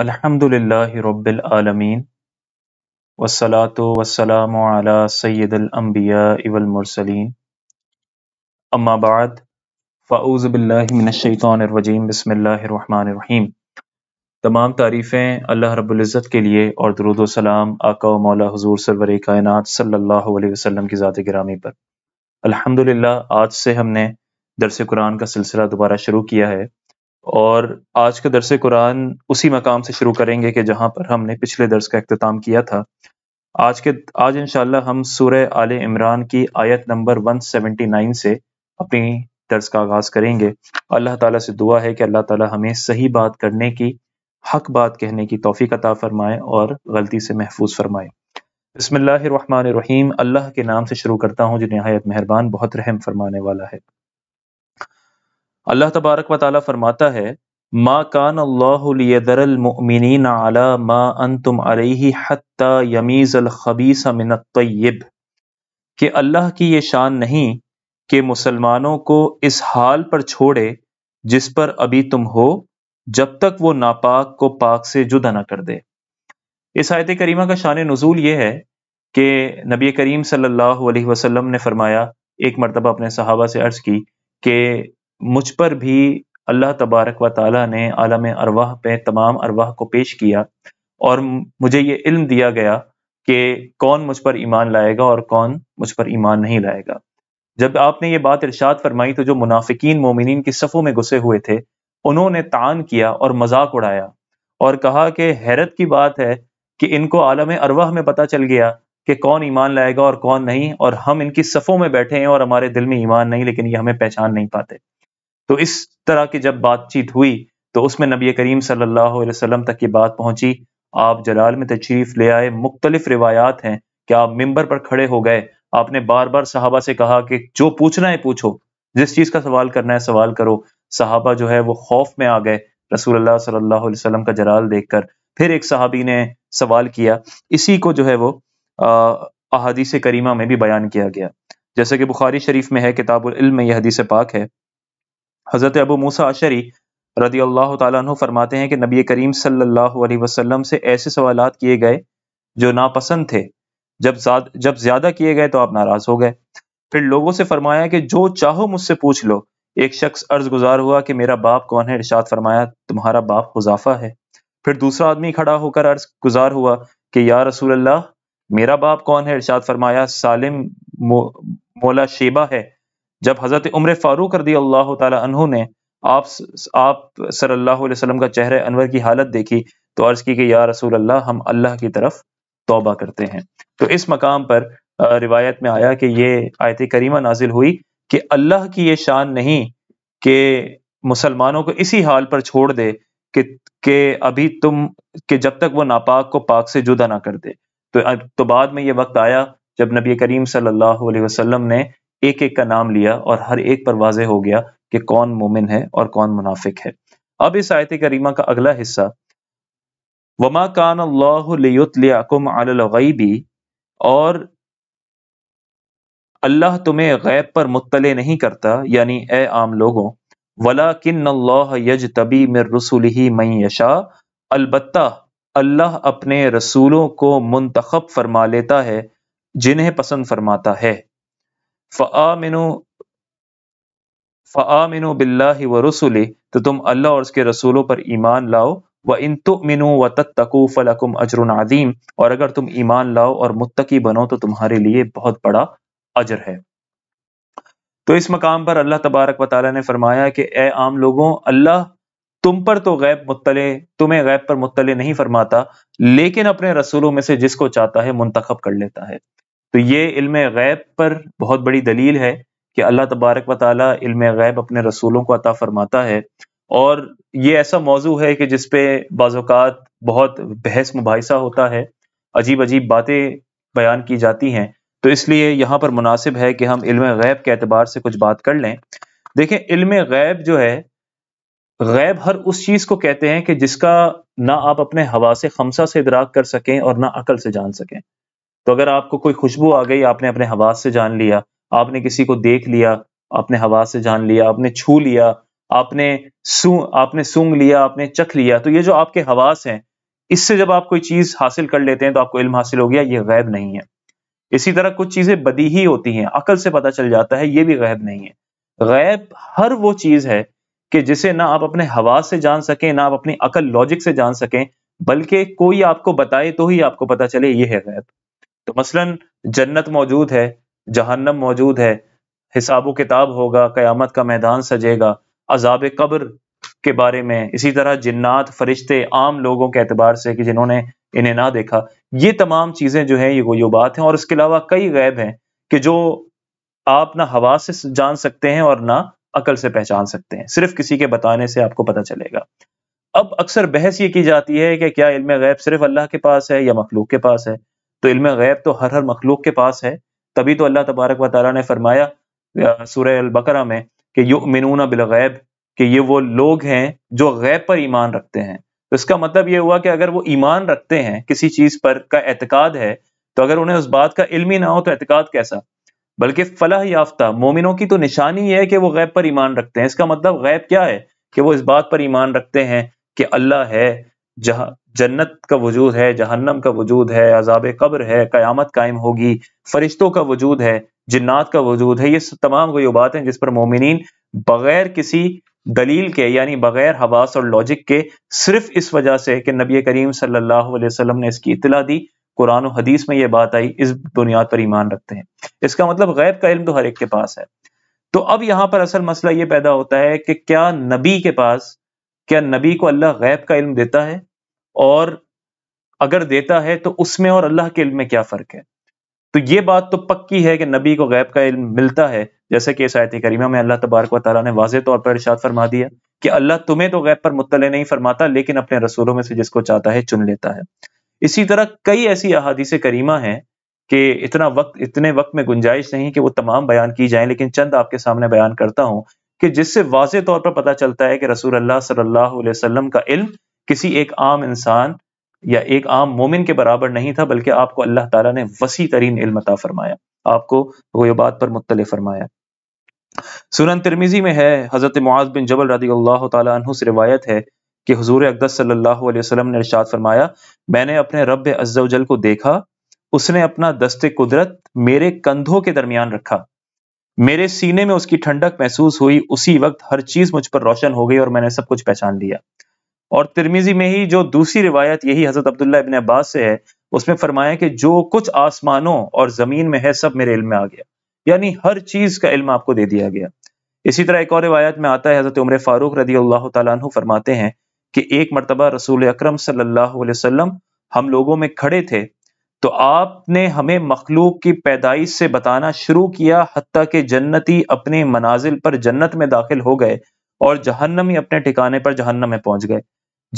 अल्हम्दुलिल्लाहिरब्बिलआलमीन वस्सलातु वस्सलामु अला सय्यिदिल अंबिया वल मुरसलीन अम्मा बाद फ़ाऊज़ बिल्लाहि मिनश शैतानिर रजीम बिस्मिल्लाहिर रहमानिर रहीम तमाम तारीफ़ें अल्लाह रब्बुल इज़्ज़त के लिए और दरूद व सलाम आका व मौला हुजूर सरवर कायनात सल्लल्लाहु अलैहि वसल्लम की ज़ात गिरामी पर अल्हम्दुलिल्लाह आज से हमने दरस कुरान का सिलसिला दोबारा शुरू किया है और आज का दरस कुरान उसी मकाम से शुरू करेंगे कि जहाँ पर हमने पिछले दर्स का अख्ताम किया था आज के आज इन हम सूर्य आल इमरान की आयत नंबर 179 से अपनी दर्ज का आगाज़ करेंगे अल्लाह ताला से दुआ है कि अल्लाह ताला हमें सही बात करने की हक बात कहने की तोफ़ी अता फ़रमाए और गलती से महफूज फरमाए बसमीम अल्लाह के नाम से शुरू करता हूँ जो नहायत मेहरबान बहुत रहम फरमाने वाला है अल्लाह तबारक वाली फरमाता है मा कान अल्लाहमिन अला मा अन तुम हत्ता यमीज़ अलखबीस मिनतयब कि अल्लाह की ये शान नहीं कि मुसलमानों को इस हाल पर छोड़े जिस पर अभी तुम हो जब तक वो नापाक को पाक से जुदा ना कर दे इस आयत करीमा का शान नज़ूल ये है कि नबी करीम सल्लल्लाहु अलैहि वसल्लम ने फरमाया एक मरतबा अपने सहाबा से अर्ज़ की कि मुझ पर भी अल्लाह तबारक व ताली ने आलम अरवाह पे तमाम अरवाह को पेश किया और मुझे ये इल्म दिया गया कि कौन मुझ पर ईमान लाएगा और कौन मुझ पर ईमान नहीं लाएगा जब आपने ये बात इरशाद फरमाई तो जो मुनाफिकीन मोमिन की सफ़ों में घुसे हुए थे उन्होंने तान किया और मजाक उड़ाया और कहा कि हैरत की बात है कि इनको आलम अरवाह में पता चल गया कि कौन ईमान लाएगा और कौन नहीं और हम इनकी सफ़ों में बैठे हैं और हमारे दिल में ईमान नहीं लेकिन ये हमें पहचान नहीं पाते तो इस तरह की जब बातचीत हुई तो उसमें नबी करीम सल्लल्लाहु अलैहि वसल्लम तक ये बात पहुंची आप जलाल में तशरीफ ले आए मुख्तलिफ रिवायात हैं कि आप मिंबर पर खड़े हो गए आपने बार बार सहाबा से कहा कि जो पूछना है पूछो जिस चीज का सवाल करना है सवाल करो सहाबा जो है वो खौफ में आ गए रसूल सल्लल्लाहु अलैहि वसल्लम का जलाल देखकर फिर एक सहाबी ने सवाल किया इसी को जो है वो अहादीस करीमा में भी बयान किया गया जैसे कि बुखारी शरीफ में है किताबुल इल्म में यह हदीस पाक है हज़रत अबू मूसा अशरी रदी अल्लाह तु फरमाते हैं कि नबी करीम सल्लल्लाहु अलैहि वसल्लम से ऐसे सवाल किए गए जो नापसंद थे जब जब ज़्यादा किए गए तो आप नाराज़ हो गए फिर लोगों से फरमाया कि जो चाहो मुझसे पूछ लो एक शख्स अर्ज गुजार हुआ कि मेरा बाप कौन है इर्शाद फरमाया तुम्हारा बाप हुजाफा है फिर दूसरा आदमी खड़ा होकर अर्ज गुजार हुआ कि या रसूल अल्लाह मेरा बाप कौन है इर्शाद फरमाया सालिम मो, मौला शेबा है जब हज़रत उम्र फ़ारूक दी अल्लाह तु ने आप आप सल्लल्लाहु का चेहरे अनवर की हालत देखी तो अर्ज़ की कि या रसूल अल्लाह हम अल्लाह की तरफ तोबा करते हैं तो इस मकाम पर रिवायत में आया कि ये आयत करीमा नाजिल हुई कि अल्लाह की ये शान नहीं कि मुसलमानों को इसी हाल पर छोड़ दे कि के अभी तुम कि जब तक वो नापाक को पाक से जुदा ना कर दे तो तो बाद में ये वक्त आया जब नबी करीम सल्लल्लाहु अलैहि वसल्लम ने एक एक का नाम लिया और हर एक पर वाजे हो गया कि कौन मोमिन है और कौन मुनाफिक है अब इस आयत करीमा का अगला हिस्सा वमा कान अल्लाहकुम अलगैबी और अल्लाह तुम्हें गैब पर मुतले नहीं करता यानी ए आम लोगों वला किन अल्लाह यज तबी मिर रसूल ही मई यशा अलबत् अल्लाह अपने रसूलों को मुंतखब फरमा लेता है जिन्हें पसंद फरमाता है फ़ामिनु फ़ामिनु बिल्लाहि व रसुलि तो तुम अल्लाह और उसके रसूलों पर ईमान लाओ व इन तुमिनु व तत्तकू फलकुम अजरुन अजीम और अगर तुम ईमान लाओ और मुत्तकी बनो तो तुम्हारे लिए बहुत बड़ा अजर है तो इस मकाम पर अल्लाह तबारक वाली ने फरमाया कि ए आम लोगों अल्लाह तुम पर तो गैब मुतले तुम्हें गैब पर मुतले नहीं फरमाता लेकिन अपने रसूलों में से जिसको चाहता है मुंतखब कर लेता है तो ये इल्म गैब पर बहुत बड़ी दलील है कि अल्लाह तबारक व ताली इल्म गैब अपने रसूलों को अता फरमाता है और ये ऐसा मौजू है कि जिसपे बाज़ात बहुत बहस मुबासा होता है अजीब अजीब बातें बयान की जाती हैं तो इसलिए यहाँ पर मुनासिब है कि हम इल्म गैब के अतबार से कुछ बात कर लें देखें इल्म गैब जो है गैब हर उस चीज़ को कहते हैं कि जिसका ना आप अपने हवा से खमसा से इदराक कर सकें और ना अकल से जान सकें तो अगर आपको कोई खुशबू आ गई आपने अपने हवास से जान लिया आपने किसी को देख लिया आपने हवास से जान लिया आपने छू लिया आपने सू आपने सूंघ लिया आपने चख लिया तो ये जो आपके हवास हैं इससे जब आप कोई चीज हासिल कर लेते हैं तो आपको इल्म हासिल हो गया ये गैब नहीं है इसी तरह कुछ चीजें बदी ही होती हैं अकल से पता चल जाता है ये भी गैब नहीं है गैब हर वो चीज है कि जिसे ना आप अपने हवास से जान सकें ना आप अपनी अकल लॉजिक से जान सकें बल्कि कोई आपको बताए तो ही आपको पता चले ये है गैब तो मसलन जन्नत मौजूद है जहन्नम मौजूद है हिसाब किताब होगा क़यामत का मैदान सजेगा अजाब कब्र के बारे में इसी तरह जिन्नात फरिश्ते आम लोगों के अतबार से कि जिन्होंने इन्हें ना देखा ये तमाम चीज़ें जो हैं ये वो बात हैं और इसके अलावा कई गैब हैं कि जो आप ना हवा से जान सकते हैं और ना अकल से पहचान सकते हैं सिर्फ किसी के बताने से आपको पता चलेगा अब अक्सर बहस ये की जाती है कि क्या इल्म गैब सिर्फ अल्लाह के पास है या मखलूक के पास है तो इल्म गैब तो हर हर मखलूक के पास है तभी तो अल्लाह तबारक व ताली ने फरमाया सूर्य बकरा में कि यु मिनूना बिलगैब कि ये वो लोग हैं जो गैब पर ईमान रखते हैं तो इसका मतलब ये हुआ कि अगर वो ईमान रखते हैं किसी चीज़ पर का एतकाद है तो अगर उन्हें उस बात का इल्म ही ना हो तो एतकाद कैसा बल्कि फलाह याफ्ता मोमिनों की तो निशानी है कि वो गैब पर ईमान रखते हैं इसका मतलब गैब क्या है कि वो इस बात पर ईमान रखते हैं कि अल्लाह है जहा जन्नत का वजूद है जहन्नम का वजूद है अजाब कब्र है क़यामत कायम होगी फरिश्तों का वजूद है जन्नात का वजूद है ये तमाम वही बात जिस पर मोमिन बगैर किसी दलील के यानी बगैर हवास और लॉजिक के सिर्फ इस वजह से कि नबी करीम सल्लल्लाहु अलैहि वसल्लम ने इसकी इतला दी कुरान हदीस में ये बात आई इस बुनियाद पर ईमान रखते हैं इसका मतलब गैब का इल्म तो हर एक के पास है तो अब यहाँ पर असल मसला ये पैदा होता है कि क्या नबी के पास क्या नबी को अल्लाह गैब का इल्म देता है और अगर देता है तो उसमें और अल्लाह के इल्म में क्या फ़र्क है तो ये बात तो पक्की है कि नबी को गैब का इल्म मिलता है जैसे कि इस आयत करीमा में अल्लाह तबारक व तारा ने वाज तौर पर इर्शाद फरमा दिया कि अल्लाह तुम्हें तो गैब पर मुतल नहीं फरमाता लेकिन अपने रसूलों में से जिसको चाहता है चुन लेता है इसी तरह कई ऐसी अहादीस करीमा हैं कि इतना वक्त इतने वक्त में गुंजाइश नहीं कि वो तमाम बयान की जाएं लेकिन चंद आपके सामने बयान करता हूँ कि जिससे वाज तौर पर पता चलता है कि रसूल अल्लाह सल्लल्लाहु अलैहि वसल्लम का इल्म किसी एक आम इंसान या एक आम मोमिन के बराबर नहीं था बल्कि आपको अल्लाह ताला ने वसी तरीन इल्मता फरमाया आपको वो ये बात पर मुतल फरमाया सुनन तिरमिजी में है हज़रत मुआज बिन जबल रदी अल्लाह तु से रिवायत है कि हजूर अकदस सल्लल्लाहु अलैहि ने इरशाद फरमाया मैंने अपने रब अज्जल को देखा उसने अपना दस्ते कुदरत मेरे कंधों के दरमियान रखा मेरे सीने में उसकी ठंडक महसूस हुई उसी वक्त हर चीज मुझ पर रोशन हो गई और मैंने सब कुछ पहचान लिया और तिरमिजी में ही जो दूसरी रिवायत यही हजरत अब्दुल्ला इबन अब्बास से है उसमें फरमाया कि जो कुछ आसमानों और जमीन में है सब मेरे इल्म में आ गया यानी हर चीज का इल्म आपको दे दिया गया इसी तरह एक और रिवायत में आता है हजरत उम्र फारूक रदी अल्लाह तु फरमाते हैं कि एक मरतबा रसूल अक्रम सल्लाम हम लोगों में खड़े थे तो आपने हमें मखलूक की पैदाइश से बताना शुरू किया हती कि जन्नती अपने मनाजिल पर जन्नत में दाखिल हो गए और जहन्नमी अपने ठिकाने पर जहन्नम में पहुंच गए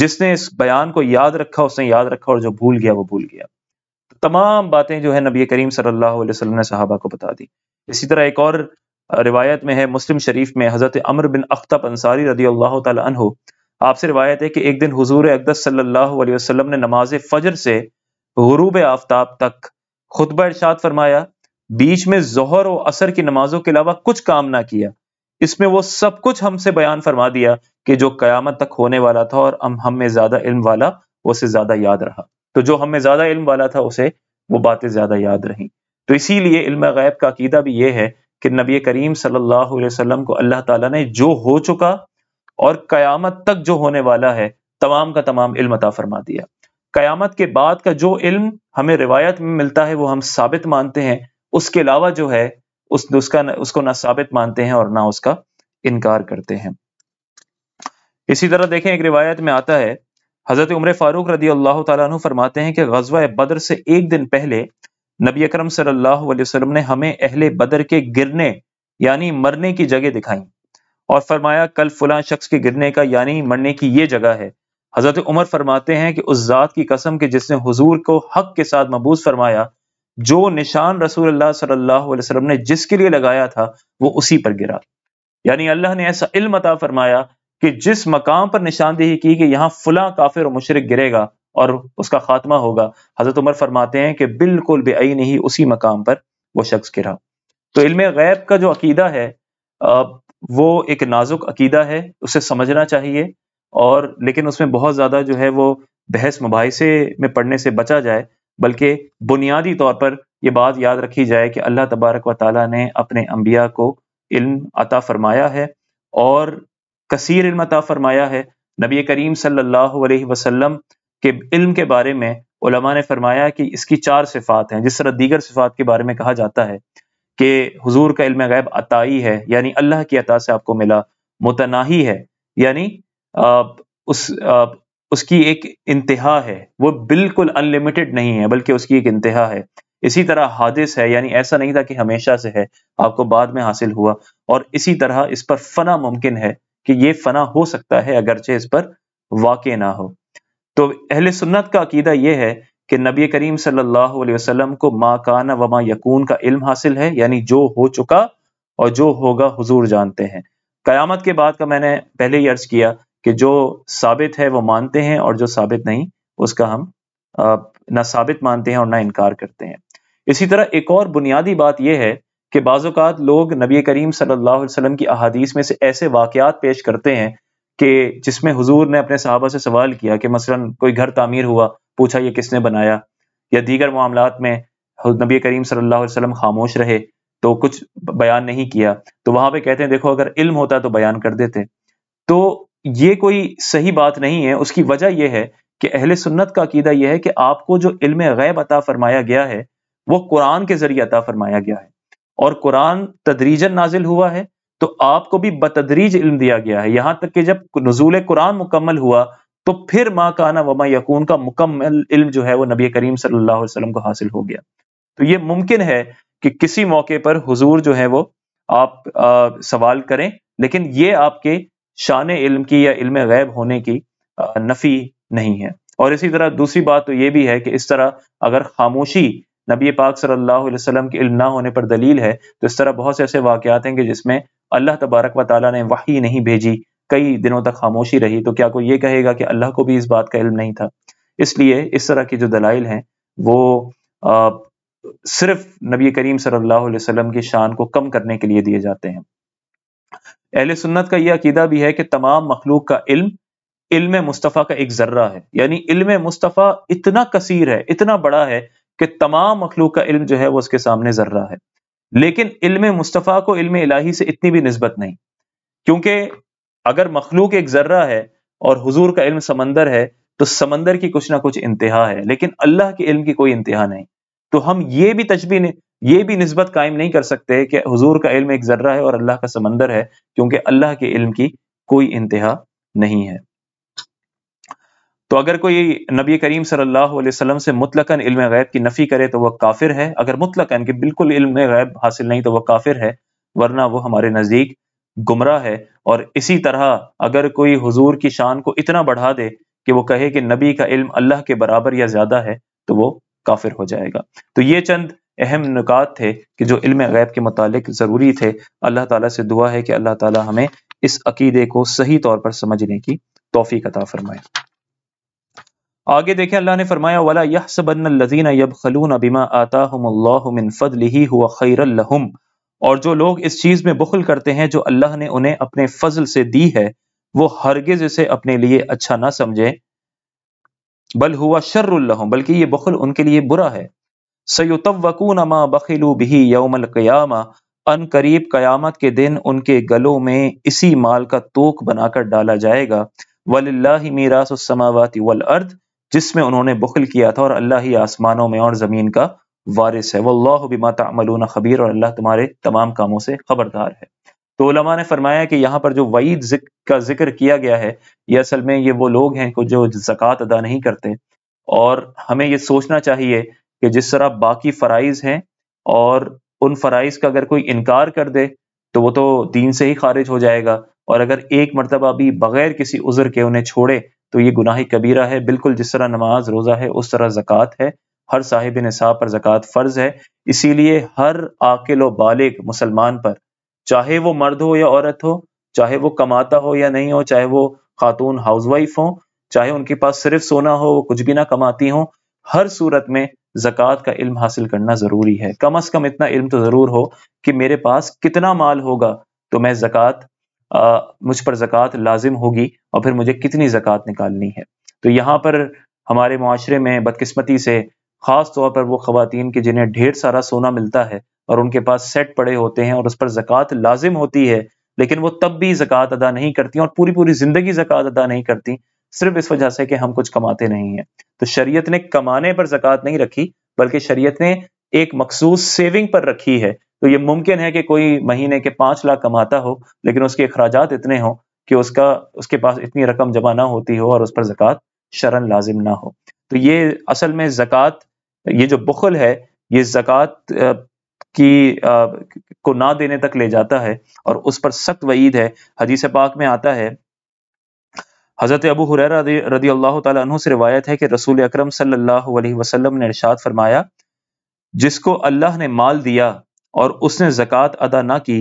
जिसने इस बयान को याद रखा उसने याद रखा और जो भूल गया वो भूल गया तो तमाम बातें जो है नबी करीम सल्लल्लाहु अलैहि वसल्लम ने सहाबा को बता दी इसी तरह एक और रिवायत में है मुस्लिम शरीफ में हज़रत अमर बिन अख्तब अंसारी रदी अल्लाह तहो आपसे रिवायत है कि एक दिन हुजूर अकदस सल्लल्लाहु अलैहि वसल्लम ने नमाज फजर से गरूब आफ्ताब तक खुतबा इर्शाद फरमाया बीच में जहर और असर की नमाजों के अलावा कुछ काम ना किया इसमें वो सब कुछ हमसे बयान फरमा दिया कि जो क्यामत तक होने वाला था और हम हम में ज्यादा इल्म वाला उसे ज्यादा याद रहा तो जो हमें ज्यादा इल्म वाला था उसे वो बातें ज्यादा याद रहीं तो इसीलिए इल्म गैब का अकीदा भी ये है कि नबी करीम सल्लल्लाहु अलैहि वसल्लम को अल्लाह ताला ने जो हो चुका और क्यामत तक जो होने वाला है तमाम का तमाम इल्म अता फरमा दिया क़यामत के बाद का जो इल्म हमें रिवायत में मिलता है वो हम साबित मानते हैं उसके अलावा जो है उस उसका उसको ना साबित मानते हैं और ना उसका इनकार करते हैं इसी तरह देखें एक रिवायत में आता है हज़रत उम्र फारूक रदी अल्लाह तु फरमाते हैं कि गजवा बदर से एक दिन पहले नबी अकरम सल्लल्लाहु अलैहि वसल्लम ने हमें अहले बदर के गिरने यानी मरने की जगह दिखाई और फरमाया कल फुला शख्स के गिरने का यानी मरने की ये जगह है हज़रत उमर फरमाते हैं कि उस ज़ात की कसम के जिसने हुजूर को हक के साथ मबूस फरमाया जो निशान रसूल अल्लाह सल्लल्लाहु अलैहि वसल्लम ने जिसके लिए लगाया था वो उसी पर गिरा यानी अल्लाह ने ऐसा इल्म अता फरमाया कि जिस मकाम पर निशानदेही की कि यहाँ फुला काफिर और मुशरक गिरेगा और उसका खात्मा होगा हज़रत उमर फरमाते हैं कि बिल्कुल आई नहीं उसी मकाम पर वो शख्स गिरा तो इल्म गैब का जो अकीदा है वो एक नाजुक अकीदा है उसे समझना चाहिए और लेकिन उसमें बहुत ज़्यादा जो है वो बहस मुबासे में पढ़ने से बचा जाए बल्कि बुनियादी तौर पर यह बात याद रखी जाए कि अल्लाह तबारक व ताली ने अपने अम्बिया को इल्म अता फरमाया है और कसीर इल्म अता फरमाया है नबी करीम सल्लल्लाहु अलैहि वसल्लम के इल्म के बारे में उलमा ने फरमाया कि इसकी चार सिफात हैं जिस तरह दीगर सिफात के बारे में कहा जाता है कि हुजूर का इल्म गैब अताई है यानी अल्लाह की अता से आपको मिला मुतनाही है यानी उस उसकी एक इंतहा है वो बिल्कुल अनलिमिटेड नहीं है बल्कि उसकी एक इंतहा है इसी तरह हादिस है यानी ऐसा नहीं था कि हमेशा से है आपको बाद में हासिल हुआ और इसी तरह इस पर फना मुमकिन है कि ये फना हो सकता है अगरचे इस पर वाक़ ना हो तो अहल सुन्नत का अकीदा यह है कि नबी करीम सल्लल्लाहु अलैहि वसल्लम को माँ काना व माँ यकून का इल्म हासिल है यानी जो हो चुका और जो होगा हुजूर जानते हैं कयामत के बाद का मैंने पहले ही अर्ज किया कि जो साबित है वो मानते हैं और जो साबित नहीं उसका हम ना साबित मानते हैं और ना इनकार करते हैं इसी तरह एक और बुनियादी बात यह है कि बाज़ात लोग नबी करीम सल्लल्लाहु अलैहि वसल्लम की अहादीस में से ऐसे वाक़ात पेश करते हैं कि जिसमें हुजूर ने अपने साहबा से सवाल किया कि मसलन कोई घर तामीर हुआ पूछा ये किसने बनाया या दीगर मामला में नबी करीम सल्ला वसलम खामोश रहे तो कुछ बयान नहीं किया तो वहां पे कहते हैं देखो अगर इल्म होता तो बयान कर देते तो ये कोई सही बात नहीं है उसकी वजह यह है कि अहल सुन्नत का अकीदा यह है कि आपको जो इल्म गैब अता फरमाया गया है वो कुरान के जरिए अता फरमाया गया है और कुरान तदरीजन नाजिल हुआ है तो आपको भी बतदरीज इल्म दिया गया है यहां तक कि जब नजूल कुरान मुकम्मल हुआ तो फिर माँ काना वमा यकून का मुकम्मल इल्म जो है वो नबी करीम सल्लल्लाहु अलैहि वसल्लम को हासिल हो गया तो ये मुमकिन है कि किसी मौके पर हुजूर जो है वो आप आ, सवाल करें लेकिन ये आपके शान इल्म की या इल्म गैब होने की नफ़ी नहीं है और इसी तरह दूसरी बात तो ये भी है कि इस तरह अगर खामोशी नबी पाक सल्लल्लाहु अलैहि वसल्लम के इल्म ना होने पर दलील है तो इस तरह बहुत से ऐसे वाक़ात हैं कि जिसमें अल्लाह तबारक व ताली ने वही नहीं भेजी कई दिनों तक खामोशी रही तो क्या कोई ये कहेगा कि अल्लाह को भी इस बात का इल्म नहीं था इसलिए इस तरह की जो दलाइल हैं वो आ, सिर्फ नबी करीम सल्लल्लाहु अलैहि वसल्लम की शान को कम करने के लिए दिए जाते हैं अहल सुन्नत का यह अकीदा भी है कि तमाम मखलूक का इल्म इल्म मुस्तफ़ा का एक जर्रा है यानी इल्म मुस्तफ़ा इतना कसीर है इतना बड़ा है कि तमाम मखलूक का इल्म जो है वह उसके सामने जर्रा है लेकिन इल्म मुस्तफ़ा को इल्म इलाही से इतनी भी नस्बत नहीं क्योंकि अगर मखलूक एक जर्रा है और हजूर का इल्म समंदर है तो समंदर की कुछ ना कुछ इंतहा है लेकिन अल्लाह के इल्म की कोई इंतहा नहीं तो हम ये भी तजबी ये भी नस्बत कायम नहीं कर सकते कि हजूर का इल्म एक जर्रा है और अल्लाह का समंदर है क्योंकि अल्लाह के इल्म की कोई इंतहा नहीं है तो अगर कोई नबी करीम सल्लल्लाहु अलैहि वसल्लम से मुतलकन इल्म गैब की नफ़ी करे तो वह काफिर है अगर मुतलकन के बिल्कुल इल्म गैब हासिल नहीं तो वह काफिर है वरना वो हमारे नज़दीक गुमराह है और इसी तरह अगर कोई हुजूर की शान को इतना बढ़ा दे कि वो कहे कि नबी का इल्म अल्लाह के बराबर या ज़्यादा है तो वो काफिर हो जाएगा तो ये चंद अहम नुकात थे कि जो इल्म गैब के मतलब ज़रूरी थे अल्लाह ताला से दुआ है कि अल्लाह ताला हमें इस अकीदे को सही तौर पर समझने की तोफ़ी अता फरमाए आगे देखें अल्लाह ने फरमाया वाला यह सबन लजीना यब खलून अबिमा आता मिन हुआ खैरलहम और जो लोग इस चीज़ में बुखल करते हैं जो अल्लाह ने उन्हें अपने फजल से दी है वो हरगिज इसे अपने लिए अच्छा ना समझें बल हुआ शर्रम बल्कि ये बखुल उनके लिए बुरा है सयुतवकून मा बखिलू भी यौमल क़यामा अन करीब क्यामत के दिन उनके गलों में इसी माल का तोक बनाकर डाला जाएगा वल्ला मीरासमावती वल अर्द जिसमें उन्होंने बखिल किया था और अल्लाह ही आसमानों में और ज़मीन का वारिस है वल्लाह माता तमलून खबीर और अल्लाह तुम्हारे तमाम कामों से खबरदार है तो उलमा ने फरमाया कि यहाँ पर जो वईद का जिक्र किया गया है ये असल में ये वो लोग हैं जो जक़ात अदा नहीं करते और हमें ये सोचना चाहिए कि जिस तरह बाकी फ़राइज़ हैं और उन फ़राइज़ का अगर कोई इनकार कर दे तो वो तो दीन से ही खारिज हो जाएगा और अगर एक मरतबा भी बग़ैर किसी उज़र के उन्हें छोड़े तो ये गुनाह कबीरा है बिल्कुल जिस तरह नमाज रोज़ा है उस तरह ज़क़़त है हर साहिब नसाब पर ज़क़़त फ़र्ज़ है इसीलिए हर आकिल व बालिग मुसलमान पर चाहे वो मर्द हो या औरत हो चाहे वो कमाता हो या नहीं हो चाहे वो खातून हाउस वाइफ हो चाहे उनके पास सिर्फ सोना हो वो कुछ भी ना कमाती हों हर सूरत में जक़ात का इल्म हासिल करना ज़रूरी है कम अज़ कम इतना इल्म तो ज़रूर हो कि मेरे पास कितना माल होगा तो मैं जक़ात मुझ पर ज़क़ात लाजिम होगी और फिर मुझे कितनी जक़ात निकालनी है तो यहाँ पर हमारे माशरे में बदकस्मती से ख़ास तौर पर वो ख़वान की जिन्हें ढेर सारा सोना मिलता है और उनके पास सेट पड़े होते हैं और उस पर जक़ात लाजिम होती है लेकिन वो तब भी जक़ात अदा नहीं करती और पूरी पूरी ज़िंदगी ज़क़़त अदा नहीं करती सिर्फ इस वजह से कि हम कुछ कमाते नहीं है तो शरीयत ने कमाने पर जक़ात नहीं रखी बल्कि शरीयत ने एक मखसूस सेविंग पर रखी है तो ये मुमकिन है कि कोई महीने के पाँच लाख कमाता हो लेकिन उसके अखराज इतने हों कि उसका उसके पास इतनी रकम जमा ना होती हो और उस पर जक़ात शरण लाजिम ना हो तो ये असल में ज़क़़त ये जो बुखल है ये ज़क़़त की आ, को ना देने तक ले जाता है और उस पर सख्त वईद है हदीस पाक में आता है हज़रत अबू हुर रदी अल्लाह तु से रवायत है कि रसूल अक्रम सल्लल्लाहु ने इरशाद फरमाया जिसको अल्लाह ने माल दिया और उसने ज़क़़त अदा ना की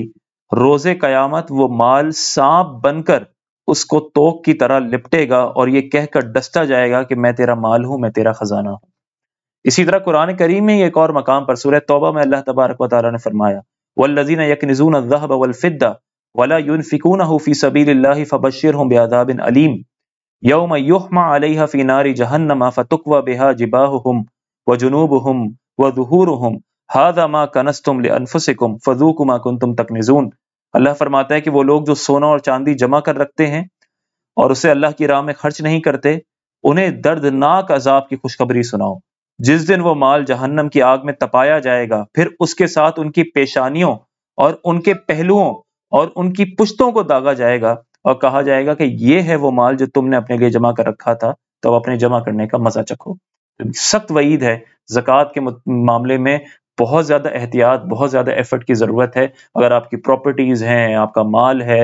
रोज़ क़यामत वो माल सांप बनकर उसको तोक की तरह लिपटेगा और ये कहकर डसता जाएगा कि मैं तेरा माल हूँ मैं तेरा ख़जाना हूँ इसी तरह कुरान करीम में एक और मकाम पर सूरह तोबा में अल्लाह तबारक वाली ने फरमाया वल्लजीन यकनजून वलफ़िदा वला यून फ़िकून हफ़ी नारी जहन्नमा बेहा जुनूब फरमाता है कि वो लोग जो सोना और चांदी जमा कर रखते हैं और उसे अल्लाह की राह में खर्च नहीं करते उन्हें दर्दनाक अजाब की खुशखबरी सुनाओ जिस दिन वो माल जहन्नम की आग में तपाया जाएगा फिर उसके साथ उनकी पेशानियों और उनके पहलुओं और उनकी पुश्तों को दागा जाएगा और कहा जाएगा कि ये है वो माल जो तुमने अपने लिए जमा कर रखा था तो अब अपने जमा करने का मजा चखो सख्त वईद है जक़ात के मामले में बहुत ज़्यादा एहतियात बहुत ज़्यादा एफर्ट की ज़रूरत है अगर आपकी प्रॉपर्टीज़ हैं आपका माल है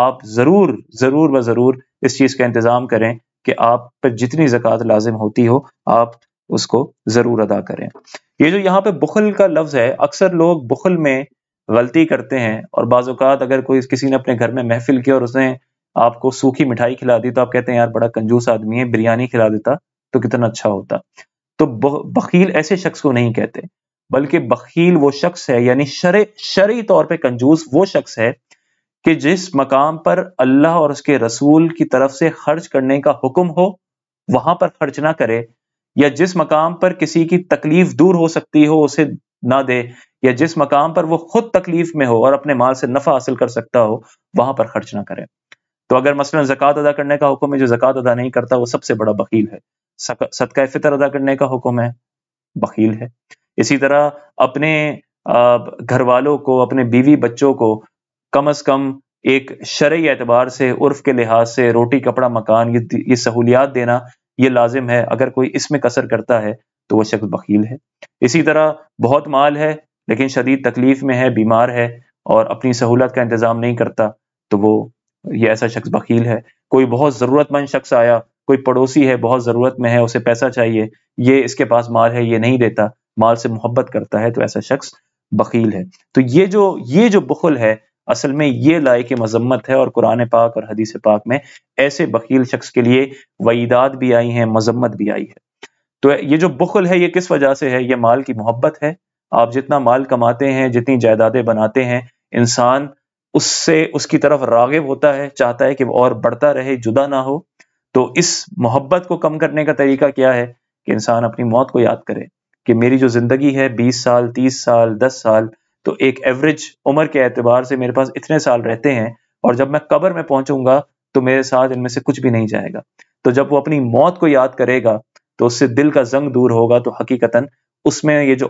आप ज़रूर ज़रूर ब ज़रूर इस चीज़ का इंतज़ाम करें कि आप पर जितनी जक़ात लाजिम होती हो आप उसको ज़रूर अदा करें ये जो यहाँ पे बुखल का लफ्ज़ है अक्सर लोग बुखल में गलती करते हैं और बाज़ात अगर कोई किसी ने अपने घर में महफिल किया और उसने आपको सूखी मिठाई खिला दी तो आप कहते हैं यार बड़ा कंजूस आदमी है बिरयानी खिला देता तो कितना अच्छा होता तो बकील ऐसे शख्स को नहीं कहते बल्कि बकील वो शख्स है यानी शरे शरी तौर पे कंजूस वो शख्स है कि जिस मकाम पर अल्लाह और उसके रसूल की तरफ से खर्च करने का हुक्म हो वहां पर खर्च ना करे या जिस मकाम पर किसी की तकलीफ दूर हो सकती हो उसे ना दे या जिस मकाम पर वो खुद तकलीफ में हो और अपने माल से नफा हासिल कर सकता हो वहां पर खर्च ना करें तो अगर मसलन जक़ात अदा करने का हुक्म है जो जक़ात अदा नहीं करता वो सबसे बड़ा बकील है सदका फितर अदा करने का हुक्म है बकील है इसी तरह अपने घर वालों को अपने बीवी बच्चों को कम अज कम एक शर्य एतबार से उर्फ के लिहाज से रोटी कपड़ा मकान ये ये सहूलियात देना ये लाजिम है अगर कोई इसमें कसर करता है तो वह शख्स बकील है इसी तरह बहुत माल है लेकिन शदीद तकलीफ में है बीमार है और अपनी सहूलत का इंतज़ाम नहीं करता तो वो ये ऐसा शख्स बकील है कोई बहुत ज़रूरतमंद शख्स आया कोई पड़ोसी है बहुत ज़रूरत में है उसे पैसा चाहिए ये इसके पास माल है ये नहीं देता माल से मोहब्बत करता है तो ऐसा शख्स बकील है तो ये जो ये जो बखुल है असल में ये लायक मजम्मत है और कुरान पाक और हदीस पाक में ऐसे बकील शख्स के लिए वईदात भी आई है मजम्मत भी आई है तो ये जो बुखल है ये किस वजह से है ये माल की मोहब्बत है आप जितना माल कमाते हैं जितनी जायदादें बनाते हैं इंसान उससे उसकी तरफ रागिब होता है चाहता है कि वो और बढ़ता रहे जुदा ना हो तो इस मोहब्बत को कम करने का तरीका क्या है कि इंसान अपनी मौत को याद करे कि मेरी जो ज़िंदगी है बीस साल तीस साल दस साल तो एक एवरेज उम्र के एतबार से मेरे पास इतने साल रहते हैं और जब मैं कबर में पहुंचूंगा तो मेरे साथ इनमें से कुछ भी नहीं जाएगा तो जब वो अपनी मौत को याद करेगा तो उससे दिल का जंग दूर होगा तो हकीकतन उसमें ये जो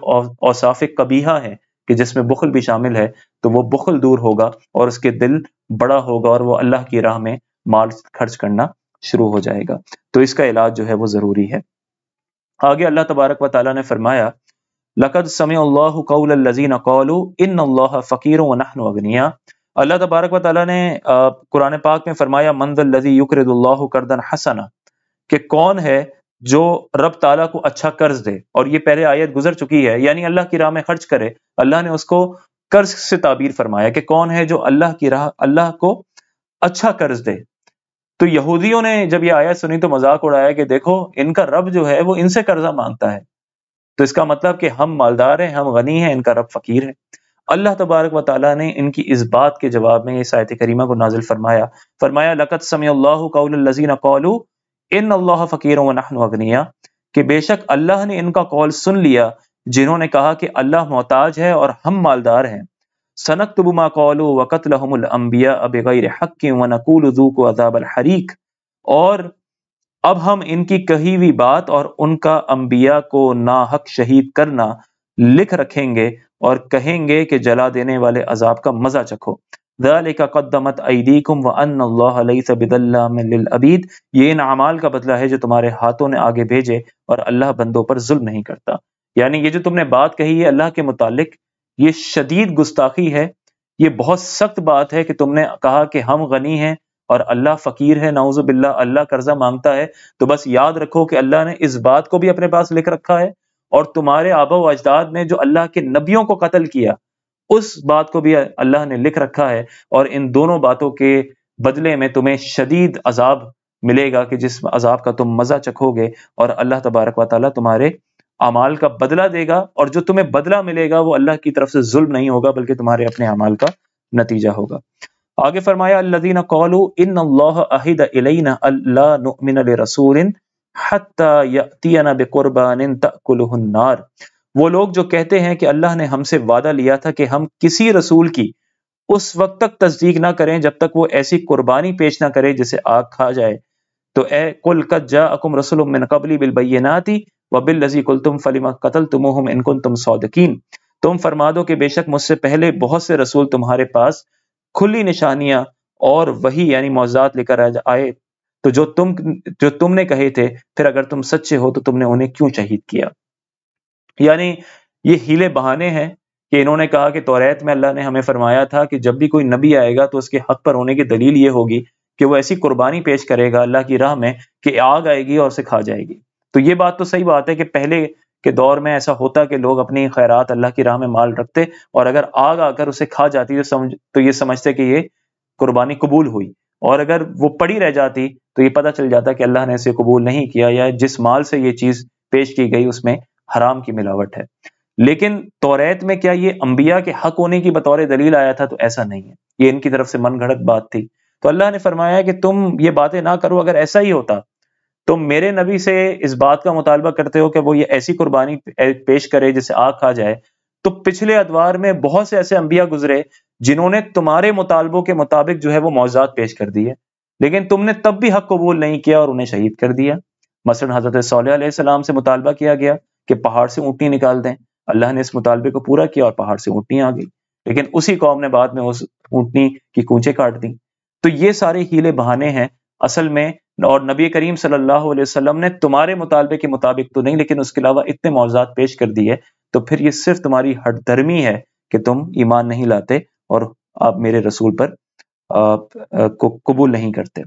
औसाफ कबीहा है कि जिसमें बुखल भी शामिल है तो वो बुखल दूर होगा और उसके दिल बड़ा होगा और वो अल्लाह की राह में माल खर्च करना शुरू हो जाएगा तो इसका इलाज जो है वो ज़रूरी है आगे अल्लाह तबारक व ताली ने फरमाया लकद समय इन फ़कीर अगनिया अल्लाह तबारक व ताली ने कुरान पाक में फरमाया मंदी लजी करदन हसना कि कौन है जो रब ताला को अच्छा कर्ज दे और ये पहले आयत गुजर चुकी है यानी अल्लाह की राह में खर्च करे अल्लाह ने उसको कर्ज से ताबीर फरमाया कि कौन है जो अल्लाह की राह अल्लाह को अच्छा कर्ज दे तो यहूदियों ने जब ये आयत सुनी तो मजाक उड़ाया कि देखो इनका रब जो है वो इनसे कर्जा मांगता है तो इसका मतलब कि हम मालदार हैं हम गनी हैं इनका रब फकीर है अल्लाह तबारक व ने इनकी इस बात के जवाब में इस आयत करीमा को नाजिल फरमाया फरमाया लकत समय इन अल्लाह फ़कीर वगनिया कि बेशक अल्लाह ने इनका कॉल सुन लिया जिन्होंने कहा कि अल्लाह मोहताज है और हम मालदार हैं सनक तबुमा कौल वक़त लहमुलम्बिया अब गैर हक व नकूलू को अजाब हरीक और अब हम इनकी कही हुई बात और उनका अम्बिया को ना हक शहीद करना लिख रखेंगे और कहेंगे कि जला देने वाले अजाब का मजा चखो ذलिक कदमत ऐदीकुम व अबीद ये इन अमाल का बदला है जो तुम्हारे हाथों ने आगे भेजे और अल्लाह बंदों पर जुल्म नहीं करता यानी ये जो तुमने बात कही है अल्लाह के मुतालिक ये शदीद गुस्ताखी है ये बहुत सख्त बात है कि तुमने कहा कि हम गनी हैं और अल्लाह फ़कीर है नाउजुबिल्ला अल्लाह कर्जा मांगता है तो बस याद रखो कि अल्लाह ने इस बात को भी अपने पास लिख रखा है और तुम्हारे आबा अजदाद ने जो अल्लाह के नबियों को कत्ल किया उस बात को भी अल्लाह ने लिख रखा है और इन दोनों बातों के बदले में तुम्हें शदीद अजाब मिलेगा कि जिस अजाब का तुम मज़ा चखोगे और अल्लाह तबारक वाली तुम्हारे अमाल का बदला देगा और जो तुम्हें बदला मिलेगा वो अल्लाह की तरफ से जुल्म नहीं होगा बल्कि तुम्हारे अपने अमाल का नतीजा होगा आगे फरमाया कौलू इन अहिद रसूल हत्ता बेकुरबान तकुलनार वो लोग जो कहते हैं कि अल्लाह ने हमसे वादा लिया था कि हम किसी रसूल की उस वक्त तक तस्दीक ना करें जब तक वो ऐसी कुर्बानी पेश ना करे जिसे आग खा जाए तो ए कुल कत जा अकुम रसुल कबली बिल बैनाती व बिल लजी कुल तुम फलिमा कतल तुम इनकुन तुम सौदकीन तुम फरमा दो कि बेशक मुझसे पहले बहुत से रसूल तुम्हारे पास खुली निशानियां और वही यानी मौजात लेकर आए तो जो तुम जो तुमने कहे थे फिर अगर तुम सच्चे हो तो तुमने उन्हें क्यों शहीद किया यानी ये हीले बहाने हैं कि इन्होंने कहा कि तोरेत में अल्लाह ने हमें फरमाया था कि जब भी कोई नबी आएगा तो उसके हक पर होने की दलील ये होगी कि वो ऐसी कुर्बानी पेश करेगा अल्लाह की राह में कि आग आएगी और उसे खा जाएगी तो ये बात तो सही बात है कि पहले के दौर में ऐसा होता कि लोग अपनी खैरात अल्लाह की राह में माल रखते और अगर आग आकर उसे खा जाती तो समझ तो ये समझते कि ये कुर्बानी कबूल हुई और अगर वो पड़ी रह जाती तो ये पता चल जाता कि अल्लाह ने इसे कबूल नहीं किया या जिस माल से ये चीज़ पेश की गई उसमें हराम की मिलावट है लेकिन तोरेत में क्या ये अंबिया के हक होने की बतौर दलील आया था तो ऐसा नहीं है ये इनकी तरफ से मन घड़त बात थी तो अल्लाह ने फरमाया कि तुम ये बातें ना करो अगर ऐसा ही होता तो मेरे नबी से इस बात का मुतालबा करते हो कि वो ये ऐसी कुर्बानी पेश करे जिसे आग खा जाए तो पिछले अदवार में बहुत से ऐसे अंबिया गुजरे जिन्होंने तुम्हारे मुतालबों के मुताबिक जो है वो मौजाद पेश कर दिए लेकिन तुमने तब भी हक कबूल नहीं किया और उन्हें शहीद कर दिया मसलन हजरत सलाम से मुतालबा किया गया कि पहाड़ से ऊँटनी निकाल दें अल्लाह ने इस मुतालबे को पूरा किया और पहाड़ से ऊँटनी आ गई लेकिन उसी कौम ने बाद में उस ऊँटनी की कूचे काट दी तो ये सारे हीले बहाने हैं असल में और नबी करीम सल्लल्लाहु अलैहि वसल्लम ने तुम्हारे मुतालबे के मुताबिक तो नहीं लेकिन उसके अलावा इतने मौजात पेश कर दिए तो फिर ये सिर्फ तुम्हारी हटधर्मी है कि तुम ईमान नहीं लाते और आप मेरे रसूल पर आ, आ, को कबूल नहीं करते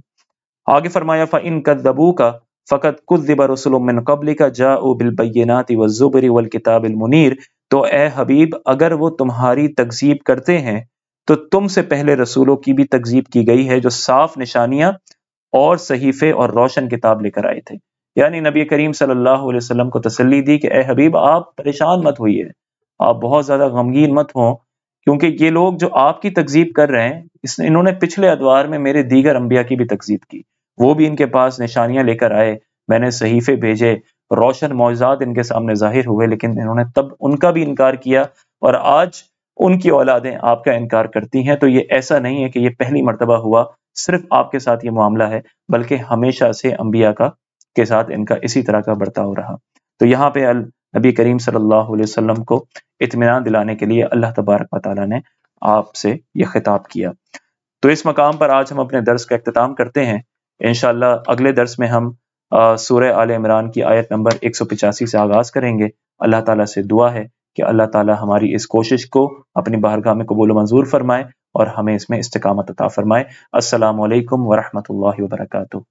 आगे फरमाया फ़ा इन कदबू का फ़कत कुद्दिब रसुलमिन कबली का ओ बिलबैनात वज़ुबरी वलकिताब मुनिर तो ए हबीब अगर वो तुम्हारी तकजीब करते हैं तो तुमसे पहले रसूलों की भी तकजीब की गई है जो साफ निशानियां और सहीफे और रोशन किताब लेकर आए थे यानी नबी करीम सल्लल्लाहु अलैहि वसल्लम को तसल्ली दी कि ए हबीब आप परेशान मत होइए आप बहुत ज़्यादा गमगीन मत हों क्योंकि ये लोग जो आपकी तकजीब कर रहे हैं इस इन्होंने पिछले अदवार में मेरे दीगर अम्बिया की भी तकजीब की वो भी इनके पास निशानियां लेकर आए मैंने सहीफे भेजे रोशन मौजाद इनके सामने जाहिर हुए लेकिन इन्होंने तब उनका भी इनकार किया और आज उनकी औलादें आपका इनकार करती हैं तो ये ऐसा नहीं है कि ये पहली मरतबा हुआ सिर्फ आपके साथ ये मामला है बल्कि हमेशा से अम्बिया का के साथ इनका इसी तरह का बर्ताव रहा तो यहाँ पे अल नबी करीम सल्लल्लाहु अलैहि वसल्लम को इतमान दिलाने के लिए अल्लाह तबारक वाली ने आपसे यह खिताब किया तो इस मकाम पर आज हम अपने दर्स का अख्ताम करते हैं इन अगले दर्स में हम सूर्य आल इमरान की आयत नंबर पिचासी से आगाज़ करेंगे अल्लाह ताला से दुआ है कि अल्लाह ताली हमारी इस कोशिश को अपनी बारगाह में कबूल मंजूर फरमाए और हमें इसमें इस्तकाम अता फरमाए असल वरहमल वर्का